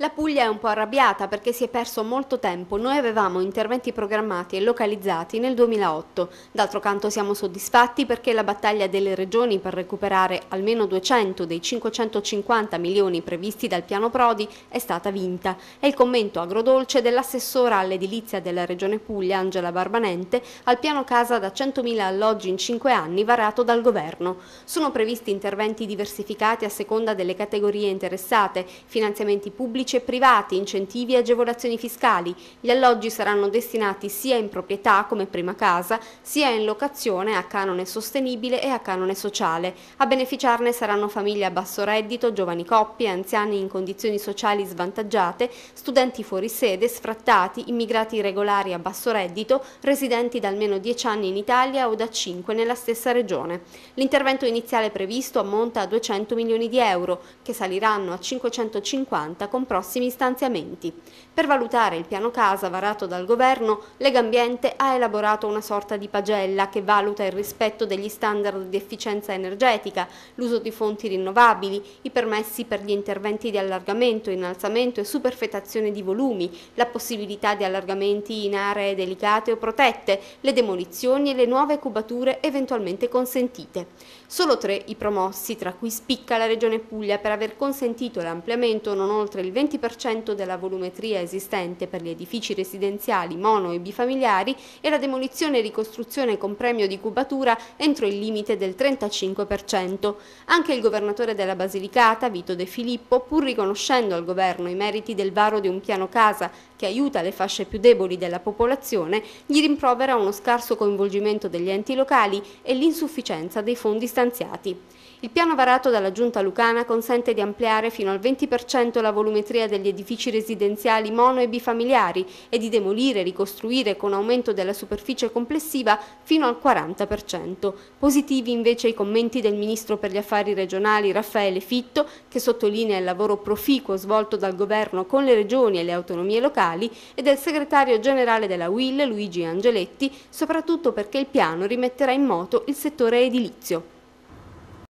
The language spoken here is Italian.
La Puglia è un po' arrabbiata perché si è perso molto tempo. Noi avevamo interventi programmati e localizzati nel 2008. D'altro canto siamo soddisfatti perché la battaglia delle regioni per recuperare almeno 200 dei 550 milioni previsti dal piano Prodi è stata vinta. È il commento agrodolce dell'assessora all'edilizia della regione Puglia, Angela Barbanente, al piano casa da 100.000 alloggi in 5 anni varato dal governo. Sono previsti interventi diversificati a seconda delle categorie interessate, finanziamenti pubblici pubblici e privati, incentivi e agevolazioni fiscali. Gli alloggi saranno destinati sia in proprietà come prima casa, sia in locazione a canone sostenibile e a canone sociale. A beneficiarne saranno famiglie a basso reddito, giovani coppie, anziani in condizioni sociali svantaggiate, studenti fuori sede, sfrattati, immigrati regolari a basso reddito, residenti da almeno 10 anni in Italia o da 5 nella stessa regione. L'intervento iniziale previsto ammonta a 200 milioni di euro, che saliranno a 550 con prossimi prossimi stanziamenti. Per valutare il piano casa varato dal governo, Legambiente ha elaborato una sorta di pagella che valuta il rispetto degli standard di efficienza energetica, l'uso di fonti rinnovabili, i permessi per gli interventi di allargamento, innalzamento e superfetazione di volumi, la possibilità di allargamenti in aree delicate o protette, le demolizioni e le nuove cubature eventualmente consentite. Solo tre i promossi, tra cui spicca la Regione Puglia per aver consentito l'ampliamento non oltre il 20% 20% della volumetria esistente per gli edifici residenziali mono e bifamiliari e la demolizione e ricostruzione con premio di cubatura entro il limite del 35%. Anche il governatore della Basilicata, Vito De Filippo, pur riconoscendo al governo i meriti del varo di un piano casa che aiuta le fasce più deboli della popolazione, gli rimprovera uno scarso coinvolgimento degli enti locali e l'insufficienza dei fondi stanziati. Il piano varato dalla Giunta Lucana consente di ampliare fino al 20% la volumetria dell'industria degli edifici residenziali mono e bifamiliari e di demolire e ricostruire con aumento della superficie complessiva fino al 40%. Positivi invece i commenti del Ministro per gli Affari Regionali Raffaele Fitto che sottolinea il lavoro proficuo svolto dal Governo con le regioni e le autonomie locali e del Segretario Generale della UIL Luigi Angeletti soprattutto perché il piano rimetterà in moto il settore edilizio.